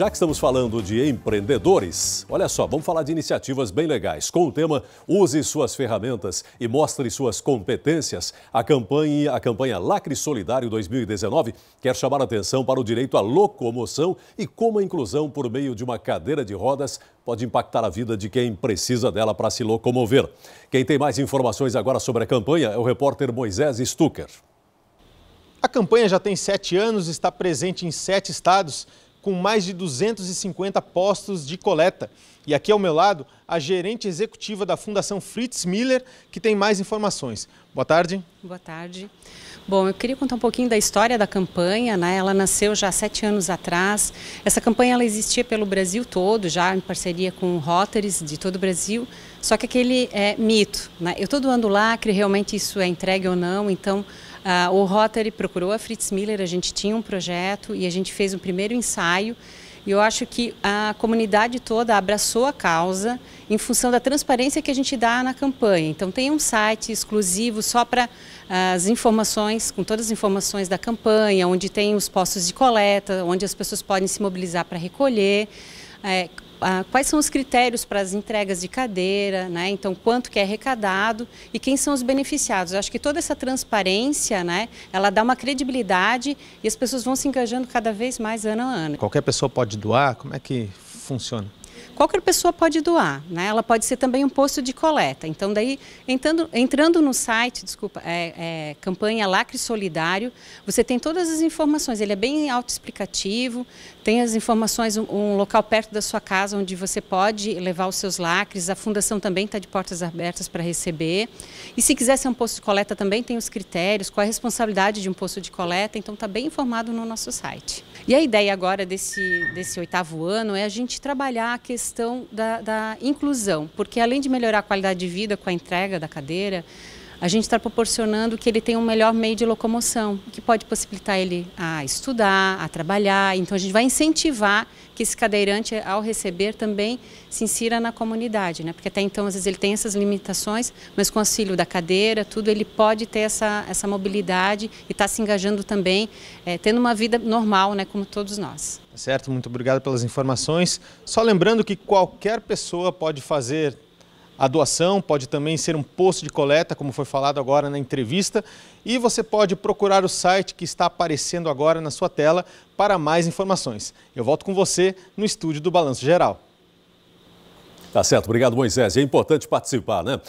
Já que estamos falando de empreendedores, olha só, vamos falar de iniciativas bem legais. Com o tema Use Suas Ferramentas e Mostre Suas Competências, a campanha, a campanha Lacre Solidário 2019 quer chamar atenção para o direito à locomoção e como a inclusão por meio de uma cadeira de rodas pode impactar a vida de quem precisa dela para se locomover. Quem tem mais informações agora sobre a campanha é o repórter Moisés Stucker. A campanha já tem sete anos, está presente em sete estados com mais de 250 postos de coleta. E aqui ao meu lado, a gerente executiva da Fundação Fritz Miller, que tem mais informações. Boa tarde. Boa tarde. Bom, eu queria contar um pouquinho da história da campanha, né? Ela nasceu já sete anos atrás. Essa campanha ela existia pelo Brasil todo, já em parceria com Rotaries de todo o Brasil. Só que aquele é, mito, né? Eu estou doando lacre, realmente isso é entregue ou não? Então Uh, o Rotary procurou a Fritz Miller, a gente tinha um projeto e a gente fez o primeiro ensaio. E eu acho que a comunidade toda abraçou a causa em função da transparência que a gente dá na campanha. Então tem um site exclusivo só para ah, as informações, com todas as informações da campanha, onde tem os postos de coleta, onde as pessoas podem se mobilizar para recolher é, quais são os critérios para as entregas de cadeira, né? então quanto que é arrecadado e quem são os beneficiados. Eu acho que toda essa transparência, né, ela dá uma credibilidade e as pessoas vão se engajando cada vez mais ano a ano. Qualquer pessoa pode doar? Como é que funciona? qualquer pessoa pode doar, né? Ela pode ser também um posto de coleta. Então, daí, entrando, entrando no site, desculpa, é, é, campanha Lacre Solidário, você tem todas as informações. Ele é bem autoexplicativo, tem as informações, um, um, local perto da sua casa onde você pode levar os seus lacres. A fundação também está de portas abertas para receber. E se quiser ser um posto de coleta, também tem os critérios, qual é a responsabilidade de um posto de coleta. Então, está bem informado no nosso site. E a ideia agora desse, desse oitavo ano é a gente trabalhar a questão questão da, da inclusão, porque além de melhorar a qualidade de vida com a entrega da cadeira, a gente está proporcionando que ele tenha um melhor meio de locomoção, que pode possibilitar ele a estudar, a trabalhar. Então a gente vai incentivar que esse cadeirante, ao receber, também se insira na comunidade, né? Porque até então, às vezes, ele tem essas limitações, mas com o auxílio da cadeira, tudo, ele pode ter essa, essa mobilidade e está se engajando também, é, tendo uma vida normal, né? Como todos nós. Certo, muito obrigado pelas informações. Só lembrando que qualquer pessoa pode fazer a doação, pode também ser um posto de coleta, como foi falado agora na entrevista, e você pode procurar o site que está aparecendo agora na sua tela para mais informações. Eu volto com você no estúdio do Balanço Geral. Tá certo, obrigado Moisés. É importante participar, né?